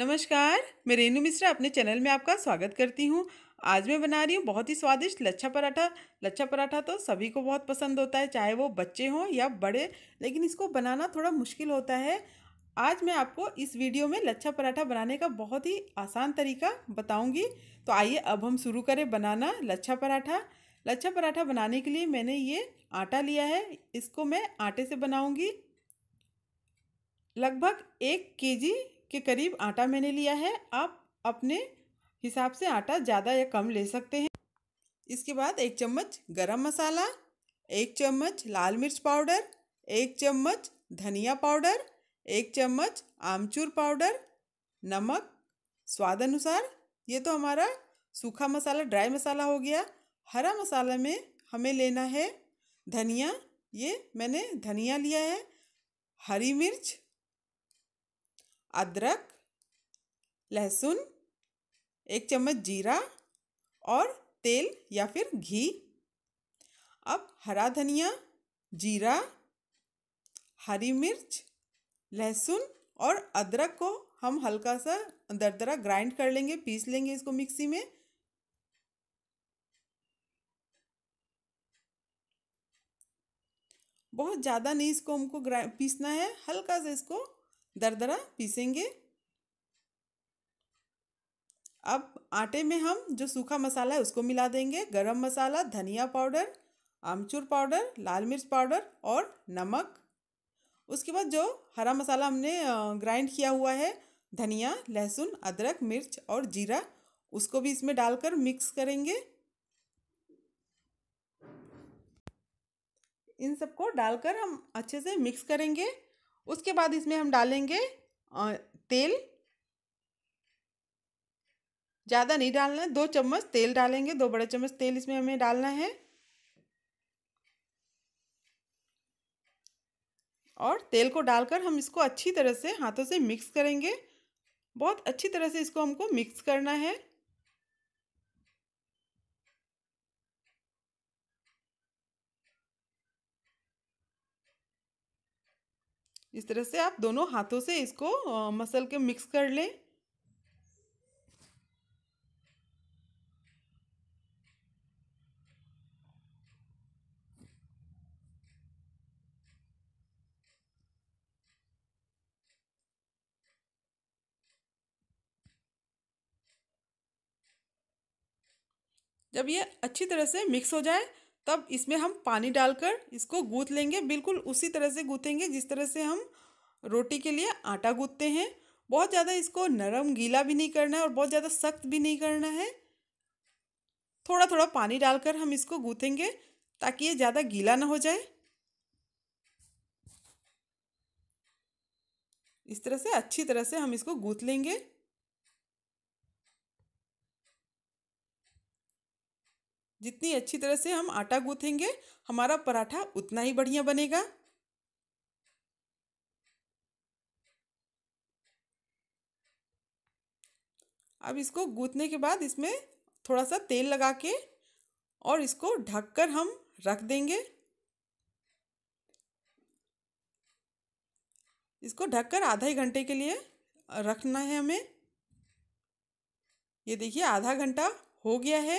नमस्कार मैं रेनू मिश्रा अपने चैनल में आपका स्वागत करती हूँ आज मैं बना रही हूँ बहुत ही स्वादिष्ट लच्छा पराठा लच्छा पराठा तो सभी को बहुत पसंद होता है चाहे वो बच्चे हों या बड़े लेकिन इसको बनाना थोड़ा मुश्किल होता है आज मैं आपको इस वीडियो में लच्छा पराठा बनाने का बहुत ही आसान तरीका बताऊँगी तो आइए अब हम शुरू करें बनाना लच्छा पराठा लच्छा पराठा बनाने के लिए मैंने ये आटा लिया है इसको मैं आटे से बनाऊँगी लगभग एक केजी के करीब आटा मैंने लिया है आप अपने हिसाब से आटा ज़्यादा या कम ले सकते हैं इसके बाद एक चम्मच गरम मसाला एक चम्मच लाल मिर्च पाउडर एक चम्मच धनिया पाउडर एक चम्मच आमचूर पाउडर नमक स्वाद अनुसार ये तो हमारा सूखा मसाला ड्राई मसाला हो गया हरा मसाला में हमें लेना है धनिया ये मैंने धनिया लिया है हरी मिर्च अदरक लहसुन एक चम्मच जीरा और तेल या फिर घी अब हरा धनिया जीरा हरी मिर्च लहसुन और अदरक को हम हल्का सा दरदरा ग्राइंड कर लेंगे पीस लेंगे इसको मिक्सी में बहुत ज़्यादा नहीं इसको हमको पीसना है हल्का सा इसको दरदरा पीसेंगे अब आटे में हम जो सूखा मसाला है उसको मिला देंगे गरम मसाला धनिया पाउडर आमचूर पाउडर लाल मिर्च पाउडर और नमक उसके बाद जो हरा मसाला हमने ग्राइंड किया हुआ है धनिया लहसुन अदरक मिर्च और जीरा उसको भी इसमें डालकर मिक्स करेंगे इन सबको डालकर हम अच्छे से मिक्स करेंगे उसके बाद इसमें हम डालेंगे तेल ज़्यादा नहीं डालना है दो चम्मच तेल डालेंगे दो बड़े चम्मच तेल इसमें हमें डालना है और तेल को डालकर हम इसको अच्छी तरह से हाथों से मिक्स करेंगे बहुत अच्छी तरह से इसको हमको मिक्स करना है इस तरह से आप दोनों हाथों से इसको मसल के मिक्स कर लें जब ये अच्छी तरह से मिक्स हो जाए तब इसमें हम पानी डालकर इसको गूँथ लेंगे बिल्कुल उसी तरह से गूँथेंगे जिस तरह से हम रोटी के लिए आटा गूँथते हैं बहुत ज़्यादा इसको नरम गीला भी नहीं करना है और बहुत ज़्यादा सख्त भी नहीं करना है थोड़ा थोड़ा पानी डालकर हम इसको गूँथेंगे ताकि ये ज़्यादा गीला ना हो जाए इस तरह से अच्छी तरह से हम इसको गूँथ लेंगे जितनी अच्छी तरह से हम आटा गूँथेंगे हमारा पराठा उतना ही बढ़िया बनेगा अब इसको गूँथने के बाद इसमें थोड़ा सा तेल लगा के और इसको ढककर हम रख देंगे इसको ढककर आधा ही घंटे के लिए रखना है हमें ये देखिए आधा घंटा हो गया है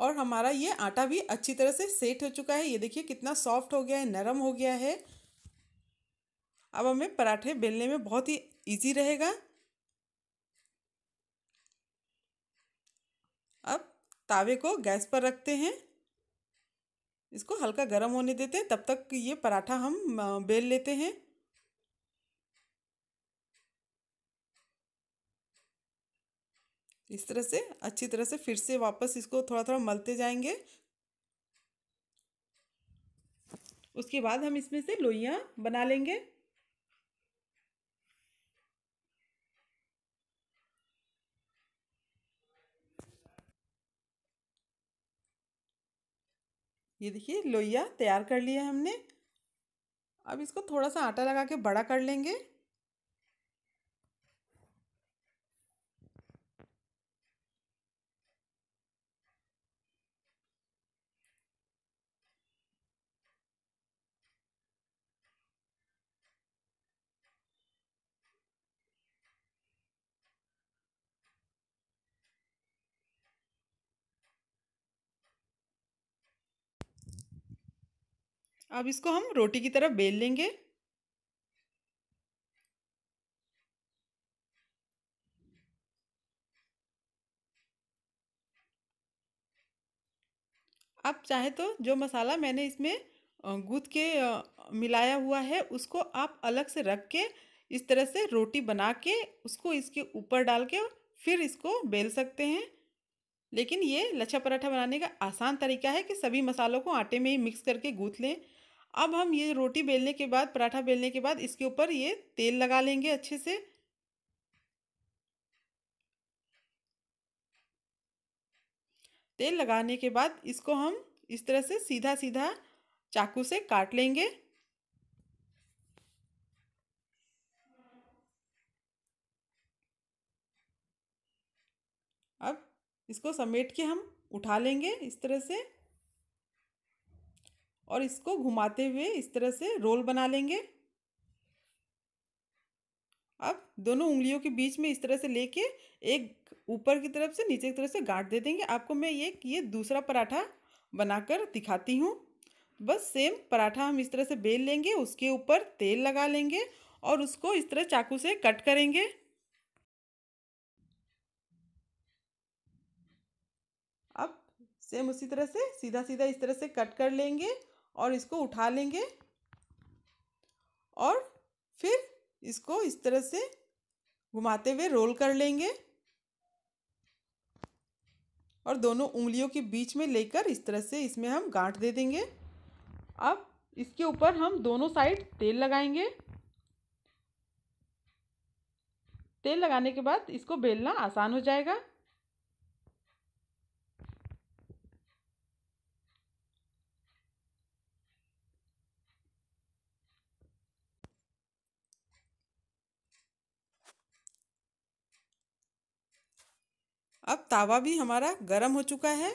और हमारा ये आटा भी अच्छी तरह से सेट हो चुका है ये देखिए कितना सॉफ्ट हो गया है नरम हो गया है अब हमें पराठे बेलने में बहुत ही इजी रहेगा अब तावे को गैस पर रखते हैं इसको हल्का गर्म होने देते हैं तब तक ये पराठा हम बेल लेते हैं इस तरह से अच्छी तरह से फिर से वापस इसको थोड़ा थोड़ा मलते जाएंगे उसके बाद हम इसमें से लोइयाँ बना लेंगे ये देखिए लोइया तैयार कर लिया हमने अब इसको थोड़ा सा आटा लगा के बड़ा कर लेंगे अब इसको हम रोटी की तरह बेल लेंगे आप चाहे तो जो मसाला मैंने इसमें गूद के मिलाया हुआ है उसको आप अलग से रख के इस तरह से रोटी बना के उसको इसके ऊपर डाल के फिर इसको बेल सकते हैं लेकिन ये लच्छा पराठा बनाने का आसान तरीका है कि सभी मसालों को आटे में ही मिक्स करके गूँथ लें अब हम ये रोटी बेलने के बाद पराठा बेलने के बाद इसके ऊपर ये तेल लगा लेंगे अच्छे से तेल लगाने के बाद इसको हम इस तरह से सीधा सीधा चाकू से काट लेंगे अब इसको समेट के हम उठा लेंगे इस तरह से और इसको घुमाते हुए इस तरह से रोल बना लेंगे अब दोनों उंगलियों के बीच में इस तरह से लेके एक ऊपर की तरफ से नीचे की तरफ से गांठ दे देंगे आपको मैं ये ये दूसरा पराठा बनाकर दिखाती हूँ बस सेम पराठा हम इस तरह से बेल लेंगे उसके ऊपर तेल लगा लेंगे और उसको इस तरह चाकू से कट करेंगे अब सेम उसी तरह से सीधा सीधा इस तरह से कट कर लेंगे और इसको उठा लेंगे और फिर इसको इस तरह से घुमाते हुए रोल कर लेंगे और दोनों उंगलियों के बीच में लेकर इस तरह से इसमें हम गांठ दे देंगे अब इसके ऊपर हम दोनों साइड तेल लगाएंगे तेल लगाने के बाद इसको बेलना आसान हो जाएगा अब तावा भी हमारा गर्म हो चुका है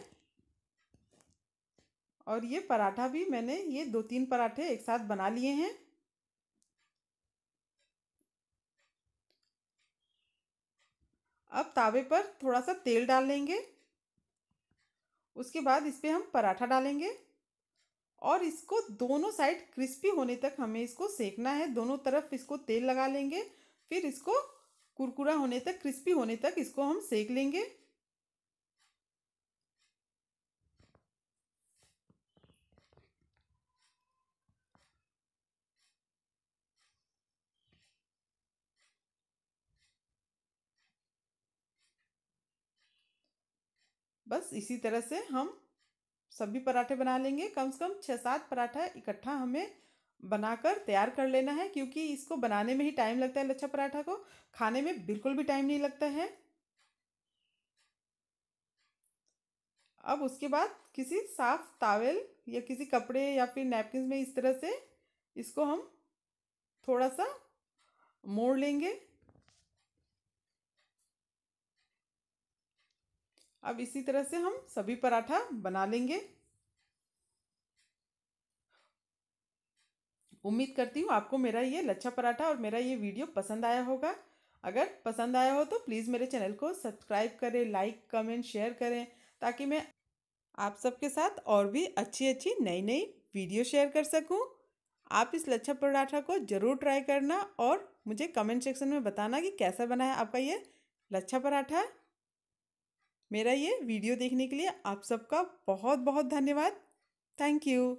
और ये पराठा भी मैंने ये दो तीन पराठे एक साथ बना लिए हैं अब तावे पर थोड़ा सा तेल डाल लेंगे उसके बाद इस पर हम पराठा डालेंगे और इसको दोनों साइड क्रिस्पी होने तक हमें इसको सेकना है दोनों तरफ इसको तेल लगा लेंगे फिर इसको कुरकुरा होने तक क्रिस्पी होने तक इसको हम सेक लेंगे बस इसी तरह से हम सभी पराठे बना लेंगे कम से कम छः सात पराठा इकट्ठा हमें बनाकर तैयार कर लेना है क्योंकि इसको बनाने में ही टाइम लगता है लच्छा पराठा को खाने में बिल्कुल भी टाइम नहीं लगता है अब उसके बाद किसी साफ तावेल या किसी कपड़े या फिर नैपकिन में इस तरह से इसको हम थोड़ा सा मोड़ लेंगे अब इसी तरह से हम सभी पराठा बना लेंगे उम्मीद करती हूँ आपको मेरा ये लच्छा पराठा और मेरा ये वीडियो पसंद आया होगा अगर पसंद आया हो तो प्लीज़ मेरे चैनल को सब्सक्राइब करें लाइक कमेंट शेयर करें ताकि मैं आप सबके साथ और भी अच्छी अच्छी नई नई वीडियो शेयर कर सकूं आप इस लच्छा पराठा को ज़रूर ट्राई करना और मुझे कमेंट सेक्शन में बताना कि कैसा बना है आपका ये लच्छा पराठा मेरा ये वीडियो देखने के लिए आप सबका बहुत बहुत धन्यवाद थैंक यू